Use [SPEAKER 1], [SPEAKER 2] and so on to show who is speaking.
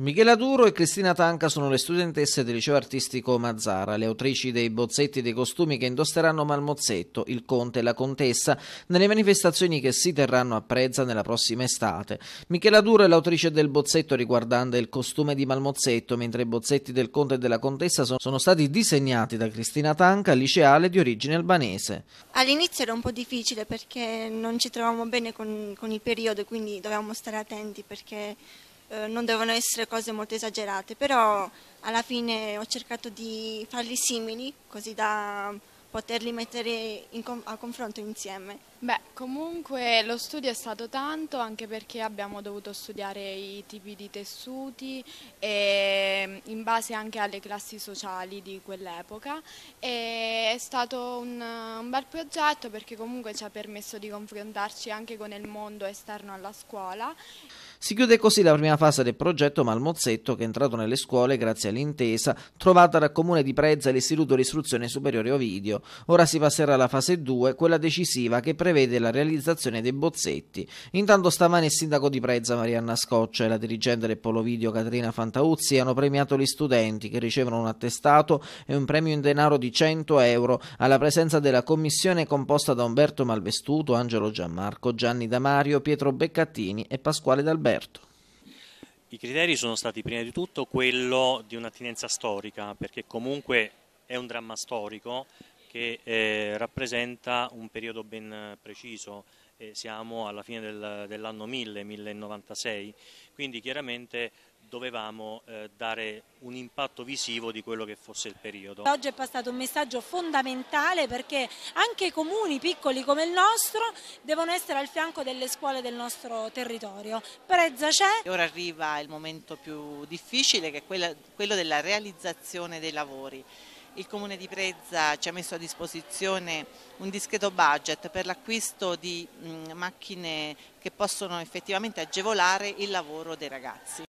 [SPEAKER 1] Michela Duro e Cristina Tanca sono le studentesse del liceo artistico Mazzara, le autrici dei bozzetti dei costumi che indosseranno Malmozzetto, il conte e la contessa nelle manifestazioni che si terranno a Prezza nella prossima estate. Michela Duro è l'autrice del bozzetto riguardante il costume di Malmozzetto, mentre i bozzetti del conte e della contessa sono stati disegnati da Cristina Tanca, liceale di origine albanese.
[SPEAKER 2] All'inizio era un po' difficile perché non ci trovavamo bene con, con il periodo, quindi dovevamo stare attenti perché eh, non devono essere cose molto esagerate, però alla fine ho cercato di farli simili così da poterli mettere com a confronto insieme.
[SPEAKER 3] Beh, comunque lo studio è stato tanto anche perché abbiamo dovuto studiare i tipi di tessuti e mm, in base anche alle classi sociali di quell'epoca e è stato un, eh, un, bel progetto perché comunque ci ha permesso di confrontarci anche con il mondo esterno alla scuola.
[SPEAKER 1] Si chiude così la prima fase del progetto Malmozzetto che è entrato nelle scuole grazie all'intesa trovata dal Comune di Prezza e l'Istituto di Istruzione Superiore Ovidio. Ora si passerà alla fase 2, quella decisiva che prevede la realizzazione dei bozzetti. Intanto stamane il sindaco di Prezza Marianna Scoccia e la dirigente del Polo Video Caterina Fantauzzi hanno premiato gli studenti che ricevono un attestato e un premio in denaro di 100 euro euro, alla presenza della commissione composta da Umberto Malvestuto, Angelo Gianmarco, Gianni Damario, Pietro Beccattini e Pasquale D'Alberto.
[SPEAKER 4] I criteri sono stati prima di tutto quello di un'attinenza storica, perché comunque è un dramma storico che eh, rappresenta un periodo ben preciso, eh, siamo alla fine del, dell'anno 1000, 1096, quindi chiaramente dovevamo eh, dare un impatto visivo di quello che fosse il periodo. Oggi
[SPEAKER 5] è passato un messaggio fondamentale perché anche i comuni piccoli come il nostro devono essere al fianco delle scuole del nostro territorio. Prezza c'è. Ora arriva il momento più difficile che è quello della realizzazione dei lavori il Comune di Prezza ci ha messo a disposizione un discreto budget per l'acquisto di mm, macchine che possono effettivamente agevolare il lavoro dei ragazzi.